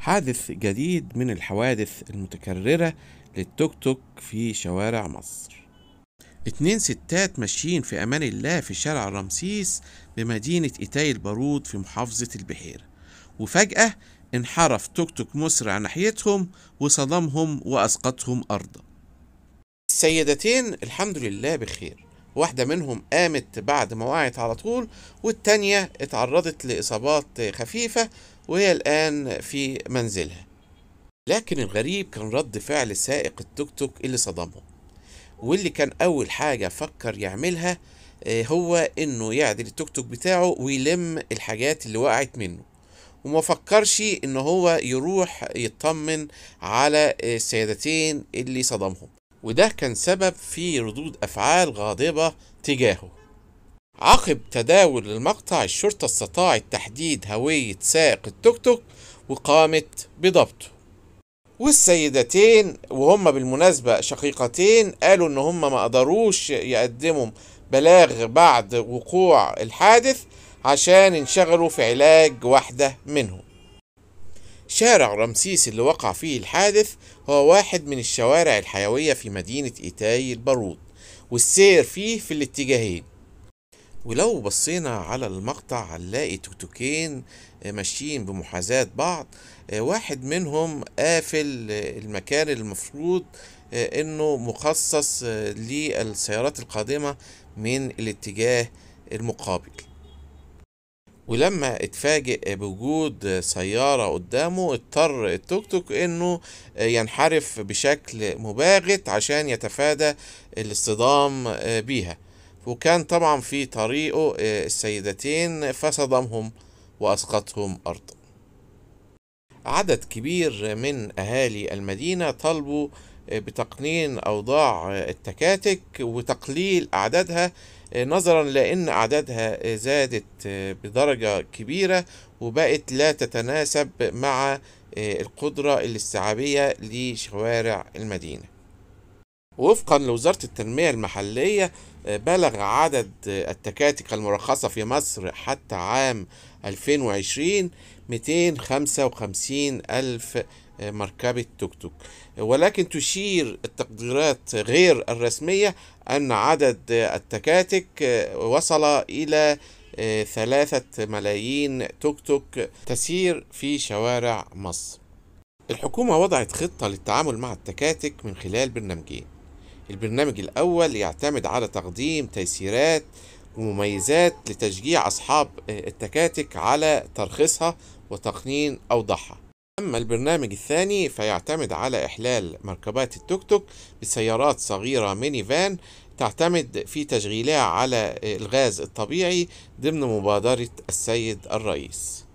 حادث جديد من الحوادث المتكررة للتوك توك في شوارع مصر اتنين ستات ماشيين في أمان الله في شارع رمسيس بمدينة إيتاي البارود في محافظة البحيرة وفجأة انحرف توك توك مسرع ناحيتهم وصدمهم وأسقطهم أرضا السيدتين الحمد لله بخير واحدة منهم قامت بعد ما وقعت على طول والتانية اتعرضت لإصابات خفيفة وهي الآن في منزلها لكن الغريب كان رد فعل سائق التوك توك اللي صدمه واللي كان أول حاجة فكر يعملها آه، هو إنه يعدل التوك توك بتاعه ويلم الحاجات اللي وقعت منه وما فكرش إن هو يروح يطمن على آه، السيدتين اللي صدمهم وده كان سبب في ردود أفعال غاضبة تجاهه عقب تداول المقطع الشرطة استطاعت تحديد هوية سائق التوك توك وقامت بضبطه والسيدتين وهم بالمناسبة شقيقتين قالوا ان هم ما قدروش يقدموا بلاغ بعد وقوع الحادث عشان انشغلوا في علاج واحدة منهم شارع رمسيس اللي وقع فيه الحادث هو واحد من الشوارع الحيوية في مدينة إيتاي البارود والسير فيه في الاتجاهين ولو بصينا على المقطع هنلاقي توتوكين ماشيين بمحاذاة بعض واحد منهم قافل المكان المفروض انه مخصص للسيارات القادمة من الاتجاه المقابل ولما اتفاجئ بوجود سيارة قدامه اضطر التوك توك انه ينحرف بشكل مباغت عشان يتفادى الاصطدام آه، بيها وكان طبعا في طريقه آه، السيدتين فصدمهم وأسقطهم أرضا عدد كبير من أهالي المدينة طلبوا بتقنين أوضاع التكاتك وتقليل أعدادها آه، نظرا لأن أعدادها آه، زادت آه، بدرجة كبيرة وبقت لا تتناسب مع القدرة الاستيعابية لشوارع المدينة وفقا لوزارة التنمية المحلية آه، بلغ عدد آه، التكاتك المرخصة في مصر حتى عام 2020 255 ألف آه، مركبة توك توك ولكن تشير التقديرات غير الرسمية أن عدد التكاتك وصل إلى ثلاثة ملايين توك توك تسير في شوارع مصر الحكومة وضعت خطة للتعامل مع التكاتك من خلال برنامجين البرنامج الأول يعتمد على تقديم تيسيرات ومميزات لتشجيع أصحاب آه، التكاتك على ترخيصها وتقنين أوضحها أما البرنامج الثاني فيعتمد على إحلال مركبات التوك توك بسيارات صغيرة ميني فان تعتمد في تشغيلها على آه، الغاز الطبيعي ضمن مبادرة السيد الرئيس